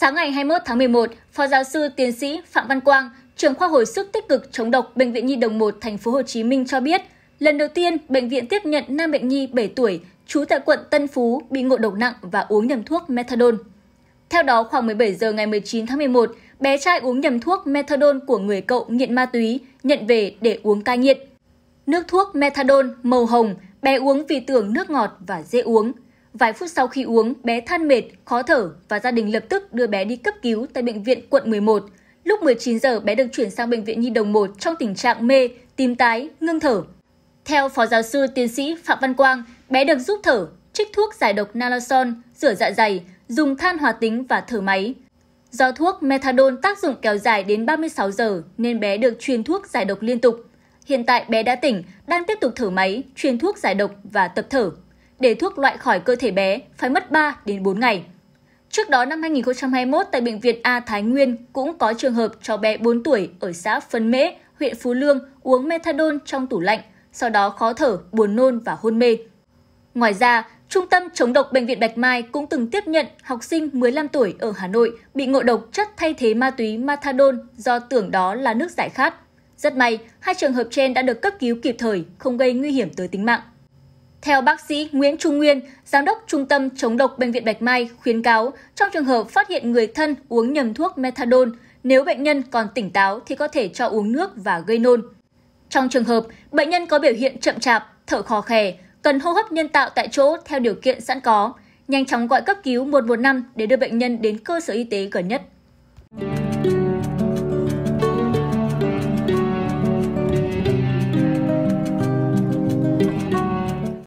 Sáng ngày 21 tháng 11, Phó giáo sư tiến sĩ Phạm Văn Quang, trưởng khoa hồi sức tích cực chống độc bệnh viện Nhi đồng 1 thành phố Hồ Chí Minh cho biết, lần đầu tiên bệnh viện tiếp nhận nam bệnh nhi 7 tuổi trú tại quận Tân Phú bị ngộ độc nặng và uống nhầm thuốc methadone. Theo đó, khoảng 17 giờ ngày 19 tháng 11, bé trai uống nhầm thuốc methadone của người cậu nghiện ma túy nhận về để uống cai nghiện. Nước thuốc methadone màu hồng, bé uống vì tưởng nước ngọt và dễ uống, Vài phút sau khi uống, bé than mệt, khó thở và gia đình lập tức đưa bé đi cấp cứu tại bệnh viện quận 11. Lúc 19 giờ bé được chuyển sang bệnh viện Nhi đồng 1 trong tình trạng mê, tim tái, ngưng thở. Theo phó giáo sư tiến sĩ Phạm Văn Quang, bé được giúp thở, trích thuốc giải độc naloxone, rửa dạ dày, dùng than hòa tính và thở máy. Do thuốc methadone tác dụng kéo dài đến 36 giờ nên bé được truyền thuốc giải độc liên tục. Hiện tại bé đã tỉnh, đang tiếp tục thở máy, truyền thuốc giải độc và tập thở để thuốc loại khỏi cơ thể bé phải mất 3 đến 4 ngày. Trước đó năm 2021 tại bệnh viện A Thái Nguyên cũng có trường hợp cho bé 4 tuổi ở xã Phân Mễ, huyện Phú Lương uống methadone trong tủ lạnh, sau đó khó thở, buồn nôn và hôn mê. Ngoài ra, Trung tâm chống độc bệnh viện Bạch Mai cũng từng tiếp nhận học sinh 15 tuổi ở Hà Nội bị ngộ độc chất thay thế ma túy methadone do tưởng đó là nước giải khát. Rất may, hai trường hợp trên đã được cấp cứu kịp thời, không gây nguy hiểm tới tính mạng. Theo bác sĩ Nguyễn Trung Nguyên, Giám đốc Trung tâm Chống độc Bệnh viện Bạch Mai khuyến cáo, trong trường hợp phát hiện người thân uống nhầm thuốc methadone, nếu bệnh nhân còn tỉnh táo thì có thể cho uống nước và gây nôn. Trong trường hợp bệnh nhân có biểu hiện chậm chạp, thở khò khè, cần hô hấp nhân tạo tại chỗ theo điều kiện sẵn có, nhanh chóng gọi cấp cứu 115 để đưa bệnh nhân đến cơ sở y tế gần nhất.